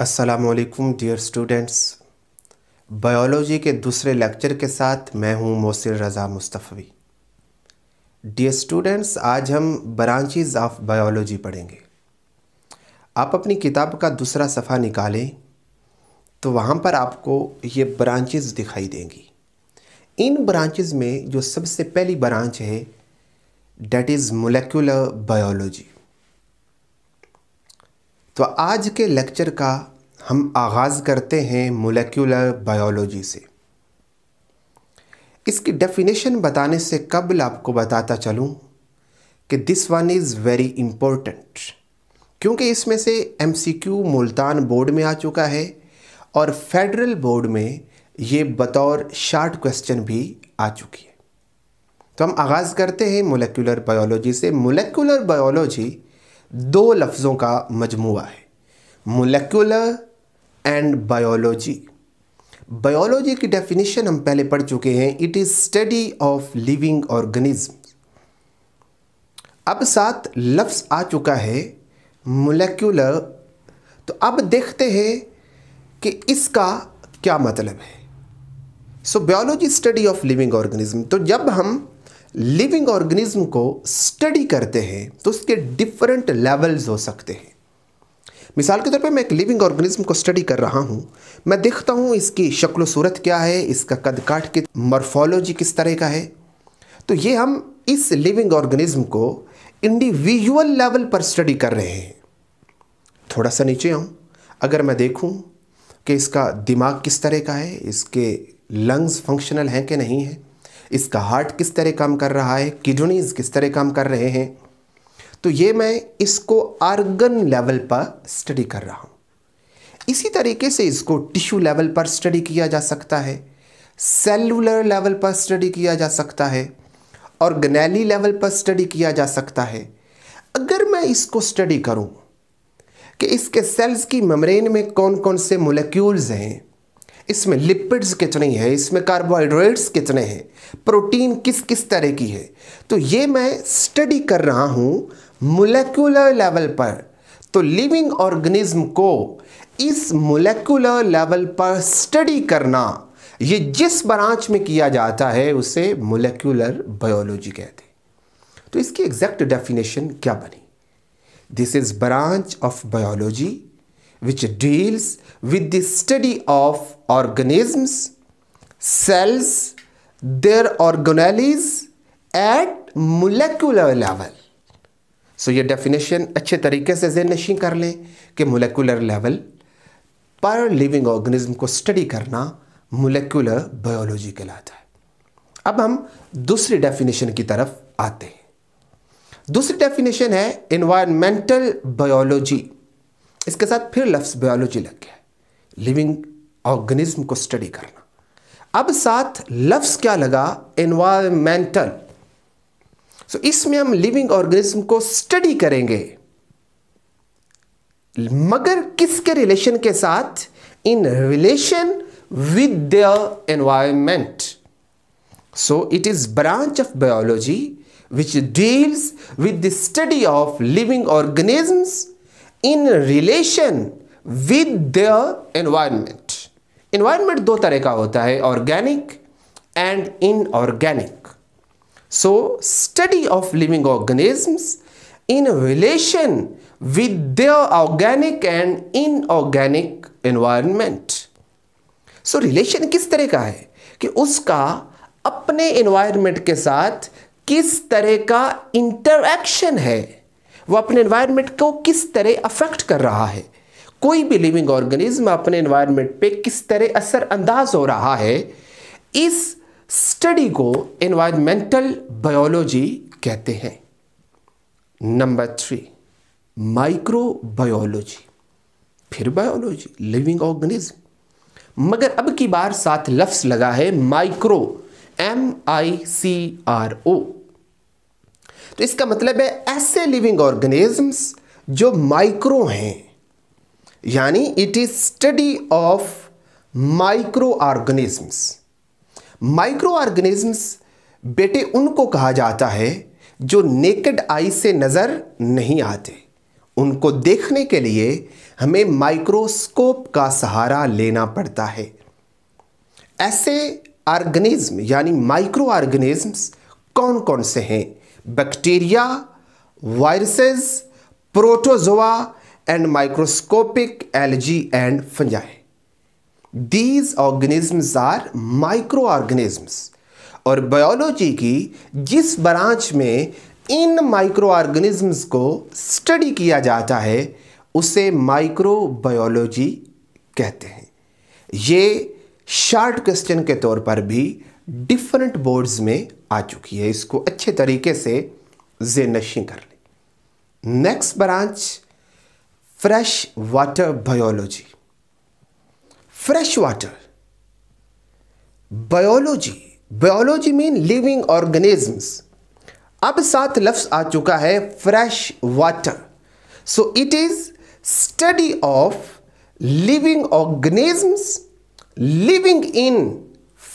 असलकुम dear students biology के दूसरे लेक्चर के साथ मैं हूं मोसिर रज़ा मुस्तफ़ी डियर स्टूडेंट्स आज हम ब्रांचेस ऑफ बायोलॉजी पढ़ेंगे आप अपनी किताब का दूसरा सफ़ा निकालें तो वहाँ पर आपको ये ब्रांचेस दिखाई देंगी इन ब्रांचेस में जो सबसे पहली ब्रांच है डेट इज़ मोलिकुलर बायोलॉजी तो आज के लेक्चर का हम आगाज़ करते हैं मोलिकुलर बायोलॉजी से इसकी डेफिनेशन बताने से कबल आपको बताता चलूँ कि this one is very important क्योंकि इसमें से एमसीक्यू मुल्तान बोर्ड में आ चुका है और फेडरल बोर्ड में ये बतौर शार्ट क्वेश्चन भी आ चुकी है तो हम आगाज़ करते हैं मोलिकुलर बायोलॉजी से मोलिकुलर बायोलॉजी दो लफ्ज़ों का मजमू है मोलिकुलर एंड बायोलॉजी बायोलॉजी की डेफिनेशन हम पहले पढ़ चुके हैं it is study of living organism अब साथ लफ्ज़ आ चुका है मोलिकुलर तो अब देखते हैं कि इसका क्या मतलब है so biology study of living organism तो जब हम लिविंग ऑर्गेनिज्म को स्टडी करते हैं तो उसके डिफरेंट लेवल्स हो सकते हैं मिसाल के तौर पे मैं एक लिविंग ऑर्गेनिज्म को स्टडी कर रहा हूँ मैं देखता हूँ इसकी शक्ल सूरत क्या है इसका कद काट के मॉर्फोलॉजी किस तरह का है तो ये हम इस लिविंग ऑर्गेनिज्म को इंडिविजुअल लेवल पर स्टडी कर रहे हैं थोड़ा सा नीचे आऊँ अगर मैं देखूँ कि इसका दिमाग किस तरह का है इसके लंग्स फंक्शनल हैं कि नहीं है इसका हार्ट किस तरह काम कर रहा है किडनीज़ किस तरह काम कर रहे हैं तो ये मैं इसको आर्गन लेवल पर स्टडी कर रहा हूँ इसी तरीके से इसको टिश्यू लेवल पर स्टडी किया जा सकता है सेलुलर लेवल पर स्टडी किया जा सकता है और गनैली लेवल पर स्टडी किया जा सकता है अगर मैं इसको स्टडी करूं कि इसके सेल्स की मेम्ब्रेन में कौन कौन से मोलिक्यूल्स हैं इसमें लिपिड्स कितनी है इसमें कार्बोहाइड्रेट्स कितने हैं प्रोटीन किस किस तरह की है तो ये मैं स्टडी कर रहा हूँ मोलेकुलर लेवल पर तो लिविंग ऑर्गेनिज्म को इस मोलेकुलर लेवल पर स्टडी करना ये जिस ब्रांच में किया जाता है उसे मोलेकुलर बायोलॉजी कहते हैं तो इसकी एग्जैक्ट डेफिनेशन क्या बनी this is branch of biology which deals with the study of organisms, cells, their organelles at molecular level. So so, ये डेफिनेशन अच्छे तरीके से जेन नशी कर लें कि मोलिकुलर लेवल पर लिविंग ऑर्गेनिज्म को स्टडी करना मोलिकुलर बायोलॉजी कहलाता है अब हम दूसरी डेफिनेशन की तरफ आते हैं दूसरी डेफिनेशन है इन्वायरमेंटल बायोलॉजी इसके साथ फिर लफ्स बायोलॉजी लग गया लिविंग ऑर्गेनिज्म को स्टडी करना अब साथ लफ्स क्या लगा एनवायरमेंटल सो so, इसमें हम लिविंग ऑर्गेनिज्म को स्टडी करेंगे मगर किसके रिलेशन के साथ in relation with the environment so it is branch of biology which deals with the study of living organisms in relation with the environment environment दो तरह का होता है organic and inorganic so study of living organisms relation with the organic and inorganic environment so relation किस तरह का है कि उसका अपने एनवायरमेंट के साथ किस तरह का इंटरैक्शन है वो अपने एनवायरनमेंट को किस तरह अफेक्ट कर रहा है कोई भी लिविंग ऑर्गेनिज्म अपने एनवायरनमेंट पे किस तरह असरअंदाज हो रहा है इस स्टडी को एनवायरमेंटल बायोलॉजी कहते हैं नंबर थ्री माइक्रोबायोलॉजी फिर बायोलॉजी लिविंग ऑर्गेनिज्म मगर अब की बार साथ लफ्स लगा है micro M I C R O तो इसका मतलब है ऐसे लिविंग ऑर्गेनिजम्स जो माइक्रो हैं यानी it is study of microorganisms microorganisms बेटे उनको कहा जाता है जो नेकेड आई से नज़र नहीं आते उनको देखने के लिए हमें माइक्रोस्कोप का सहारा लेना पड़ता है ऐसे ऑर्गेनिज्म यानी माइक्रो ऑर्गेनिज्म कौन कौन से हैं bacteria viruses protozoa microscopic algae and fungi these organisms are microorganisms और बायोलॉजी की जिस ब्रांच में इन माइक्रो ऑर्गेनिजम्स को स्टडी किया जाता है उसे माइक्रोबायोलॉजी कहते हैं ये शार्ट क्वेश्चन के तौर पर भी डिफरेंट बोर्ड्स में आ चुकी है इसको अच्छे तरीके से जेनशी कर लें next branch fresh water biology fresh water biology biology mean living organisms अब सात लफ्स आ चुका है fresh water so it is study of living organisms living in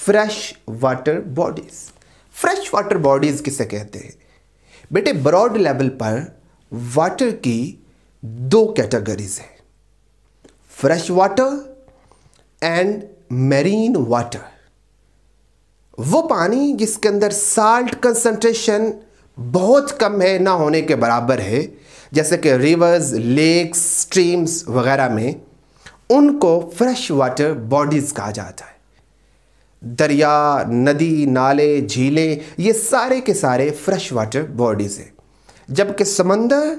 fresh water bodies fresh water bodies किसे कहते हैं बेटे ब्रॉड लेवल पर वाटर की दो कैटेगरीज हैं fresh water and marine water वो पानी जिसके अंदर साल्ट कंसंट्रेशन बहुत कम है ना होने के बराबर है जैसे कि रिवर्स लेक्स स्ट्रीम्स वगैरह में उनको फ्रेश वाटर बॉडीज़ कहा जाता है दरिया नदी नाले झीलें ये सारे के सारे फ्रेश वाटर बॉडीज़ हैं जबकि समंदर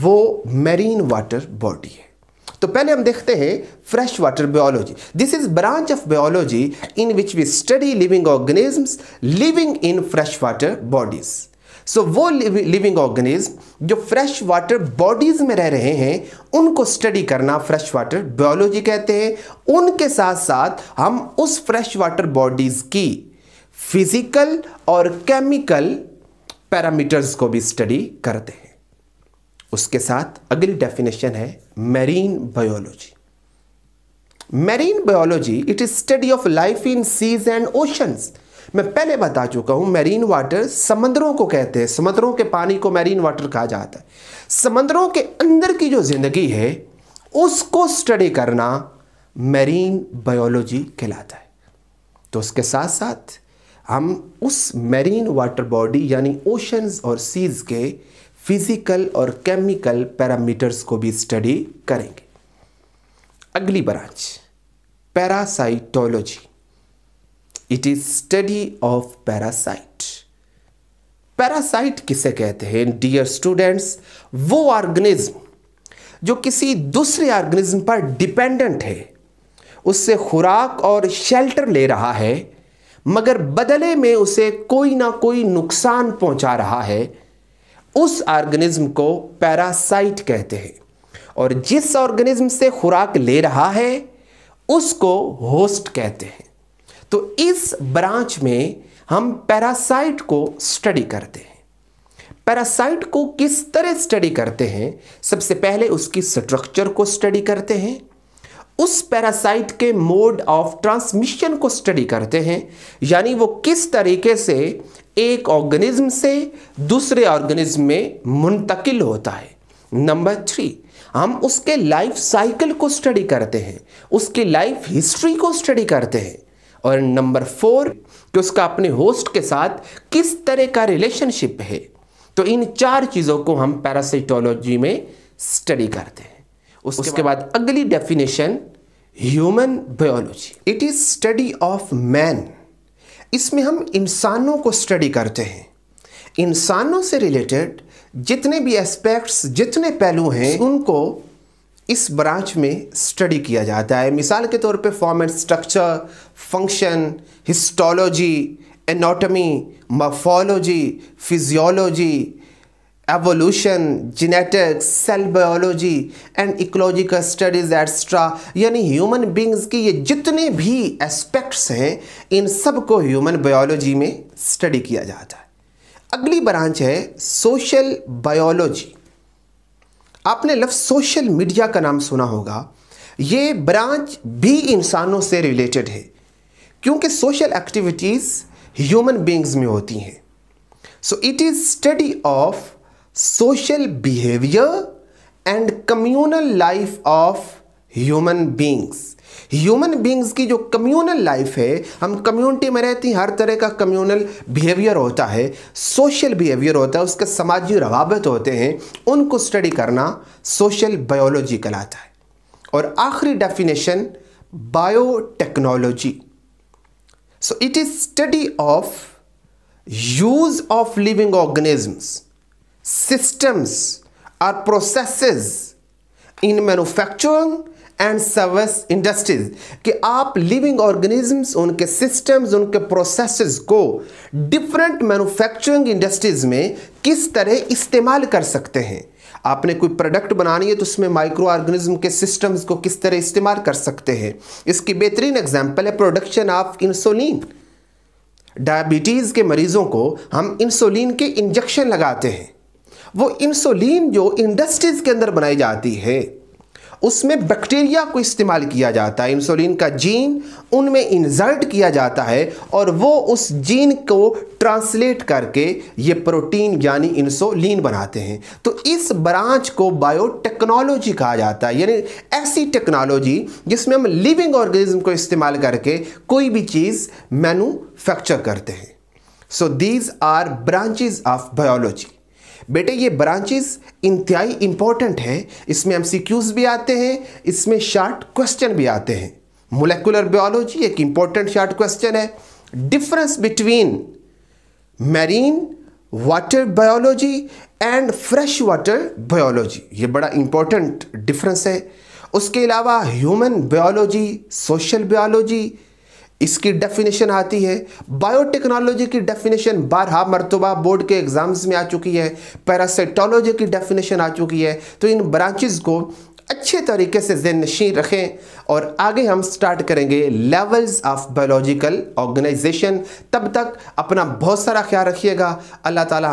वो मेरीन वाटर बॉडी है तो पहले हम देखते हैं fresh water biology this is branch of biology in which we study living organisms living in fresh water bodies so so, वो लिविंग ऑर्गेनिज्म जो फ्रेश वाटर बॉडीज में रह रहे हैं उनको स्टडी करना फ्रेश वाटर बायोलॉजी कहते हैं उनके साथ साथ हम उस फ्रेश वाटर बॉडीज की फिजिकल और केमिकल पैरामीटर्स को भी स्टडी करते हैं उसके साथ अगली डेफिनेशन है marine biology marine biology it is study of life in seas and oceans मैं पहले बता चुका हूँ मैरीन वाटर समंदरों को कहते हैं समंदरों के पानी को मैरीन वाटर कहा जाता है समंदरों के अंदर की जो ज़िंदगी है उसको स्टडी करना मैरीन बायोलॉजी कहलाता है तो उसके साथ साथ हम उस मैरीन वाटर बॉडी यानी ओशंस और सीज़ के फिज़िकल और केमिकल पैरामीटर्स को भी स्टडी करेंगे अगली branch parasitology it is study of parasite parasite किसे कहते हैं डियर स्टूडेंट्स वो ऑर्गेनिज्म जो किसी दूसरे ऑर्गेनिज्म पर डिपेंडेंट है उससे खुराक और शेल्टर ले रहा है मगर बदले में उसे कोई ना कोई नुकसान पहुंचा रहा है उस ऑर्गेनिज्म को पैरासाइट कहते हैं और जिस ऑर्गेनिज्म से खुराक ले रहा है उसको होस्ट कहते हैं तो इस ब्रांच में हम पैरासाइट को स्टडी करते हैं पैरासाइट को किस तरह स्टडी करते हैं सबसे पहले उसकी स्ट्रक्चर को स्टडी करते हैं उस पैरासाइट के मोड ऑफ ट्रांसमिशन को स्टडी करते हैं यानी वो किस तरीके से एक ऑर्गेनिज्म से दूसरे ऑर्गेनिज्म में मुंतकिल होता है नंबर थ्री हम उसके लाइफ साइकिल को स्टडी करते हैं उसकी लाइफ हिस्ट्री को स्टडी करते हैं और नंबर फोर कि उसका अपने होस्ट के साथ किस तरह का रिलेशनशिप है तो इन चार चीज़ों को हम पैरासाइटोलॉजी में स्टडी करते हैं उसके, उसके बाद अगली definition human biology it is study of man इसमें हम इंसानों को स्टडी करते हैं इंसानों से रिलेटेड जितने भी एस्पेक्ट्स जितने पहलू हैं उनको इस ब्रांच में स्टडी किया जाता है मिसाल के तौर पे form and structure function histology anatomy morphology physiology evolution genetics cell biology and ecological studies etcetera यानी ह्यूमन बींग्स की ये जितने भी एस्पेक्ट्स हैं इन सब को ह्यूमन बायोलॉजी में स्टडी किया जाता है अगली ब्रांच है सोशल बायोलॉजी आपने लफ्ज़ सोशल मीडिया का नाम सुना होगा ये ब्रांच भी इंसानों से रिलेटेड है क्योंकि सोशल एक्टिविटीज़ ह्यूमन बींग्स में होती हैं so it is study of social behaviour and communal life of human beings human beings की जो कम्युनल लाइफ है हम कम्युनिटी में रहती हैं हर तरह का कम्युनल बिहेवियर होता है सोशल बिहेवियर होता है उसके समाजी रवाबत होते हैं उनको स्टडी करना सोशल बायोलॉजी कहलाता है और आखिरी definition biotechnology so it is study of use of living organisms systems or process in manufacturing and service industries कि आप लिविंग ऑर्गेनिजम्स उनके सिस्टम्स उनके प्रोसेसेस को डिफरेंट मैन्युफैक्चरिंग इंडस्ट्रीज में किस तरह इस्तेमाल कर सकते हैं आपने कोई प्रोडक्ट बनानी है तो उसमें माइक्रो ऑर्गेनिज्म के सिस्टम्स को किस तरह इस्तेमाल कर सकते हैं इसकी बेहतरीन एग्जाम्पल है प्रोडक्शन ऑफ इंसुलिन डायबिटीज़ के मरीज़ों को हम इंसुलिन के इंजेक्शन लगाते हैं वो इंसुलिन जो इंडस्ट्रीज़ के अंदर बनाई जाती है उसमें बैक्टीरिया को इस्तेमाल किया जाता है इंसुलिन का जीन उनमें इंजर्ट किया जाता है और वो उस जीन को ट्रांसलेट करके ये प्रोटीन यानी इंसुलिन बनाते हैं तो इस ब्रांच को बायोटेक्नोलॉजी कहा जाता है यानी ऐसी टेक्नोलॉजी जिसमें हम लिविंग ऑर्गेनिज्म को इस्तेमाल करके कोई भी चीज़ मैनुफैक्चर करते हैं so these are branches of biology बेटे ये ब्रांचेस इंतहाई इंपॉर्टेंट है इसमें एम भी आते हैं इसमें शार्ट क्वेश्चन भी आते हैं मोलिकुलर बायोलॉजी एक इंपॉर्टेंट शार्ट क्वेश्चन है difference between marine water biology and fresh water biology ये बड़ा इंपॉर्टेंट डिफरेंस है उसके अलावा ह्यूमन बायोलॉजी सोशल बायोलॉजी इसकी डेफिनेशन आती है बायोटेक्नोलॉजी की डेफिनेशन बारहा मरतबा बोर्ड के एग्ज़ाम्स में आ चुकी है पैरासाइटोलॉजी की डेफिनेशन आ चुकी है तो इन ब्रांचेस को अच्छे तरीके से जहन नशीन रखें और आगे हम स्टार्ट करेंगे लेवल्स ऑफ बायोलॉजिकल ऑर्गेनाइजेशन तब तक अपना बहुत सारा ख्याल रखिएगा अल्लाह ताला